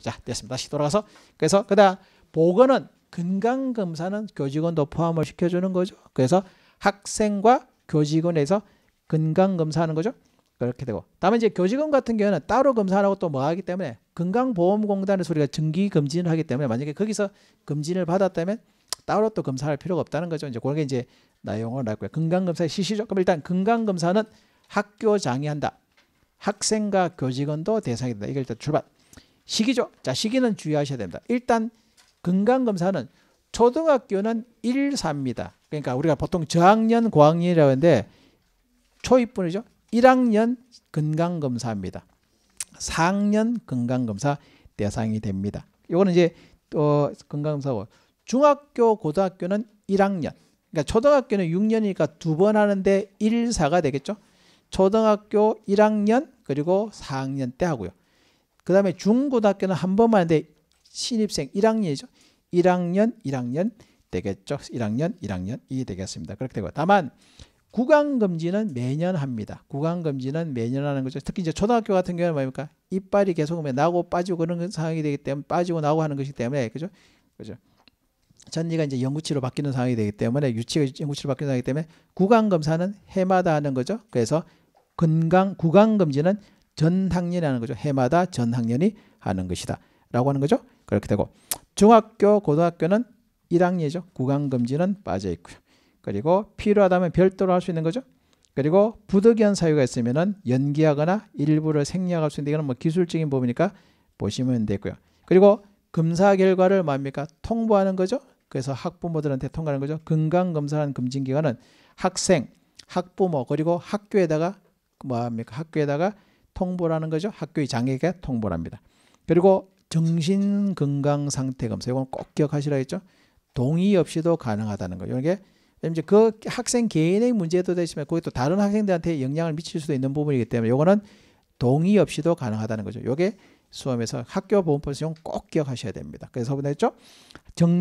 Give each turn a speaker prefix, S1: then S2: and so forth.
S1: 자 됐습니다. 다시 돌아가서 그래서 그다 음 보건은 건강검사는 교직원도 포함을 시켜주는 거죠. 그래서 학생과 교직원에서 건강검사하는 거죠. 그렇게 되고 다음에 이제 교직원 같은 경우는 따로 검사하고 또뭐 하기 때문에 건강보험공단에서 우리가 정기검진을 하기 때문에 만약에 거기서 검진을 받았다면 따로 또 검사할 필요가 없다는 거죠. 이제 그게 이제 내용을할 거예요. 건강검사의 실시죠 그럼 일단 건강검사는 학교장이 한다. 학생과 교직원도 대상이 된다. 이걸 일단 출발. 시기죠. 자, 시기는 주의하셔야 됩니다. 일단 건강검사는 초등학교는 1, 4입니다. 그러니까 우리가 보통 저학년, 고학년이라고 하는데 초입분이죠. 1학년 건강검사입니다. 4학년 건강검사 대상이 됩니다. 이거는 이제 또 건강검사고 중학교, 고등학교는 1학년. 그러니까 초등학교는 6년이니까 두 번 하는데 1, 4가 되겠죠. 초등학교 1학년 그리고 4학년 때 하고요. 그 다음에 중고등학교는 한 번만 하는데 신입생 1학년이죠. 1학년, 1학년 되겠죠. 1학년, 1학년이 되겠습니다. 그렇게 되고 다만 구강검진은 매년 합니다. 구강검진은 매년 하는 거죠. 특히 이제 초등학교 같은 경우는 뭡니까? 이빨이 계속 나고 빠지고 그런 상황이 되기 때문에 빠지고 나고 하는 것이기 때문에 그죠? 그죠? 전이가 이제 영구치로 바뀌는 상황이 되기 때문에 유치가 영구치로 바뀌는 상황이기 때문에 구강 검사는 해마다 하는 거죠. 그래서 건강 구강 검진은 전학년이 하는 거죠. 해마다 전학년이 하는 것이다. 라고 하는 거죠. 그렇게 되고 중학교, 고등학교는 1학년이죠. 구강금지는 빠져 있고요. 그리고 필요하다면 별도로 할 수 있는 거죠. 그리고 부득이한 사유가 있으면은 연기하거나 일부를 생략할 수 있는데 이거뭐 기술적인 부분이니까 보시면 되고요. 그리고 검사 결과를 뭡니까 통보하는 거죠. 그래서 학부모들한테 통과하는 거죠. 건강 검사라는 금진 기관은 학생, 학부모 그리고 학교에다가 뭐 합니까? 학교에다가 통보라는 거죠. 학교의 장에게 통보를 합니다. 그리고 정신 건강 상태 검사 이건 꼭 기억하시라겠죠. 동의 없이도 가능하다는 거예요. 이게 이제 그 학생 개인의 문제도 되지만 그게 또 다른 학생들한테 영향을 미칠 수도 있는 부분이기 때문에 이거는 동의 없이도 가능하다는 거죠. 이게 수험에서 학교 보험법 사용 꼭 기억하셔야 됩니다. 그래서 보냈죠. 정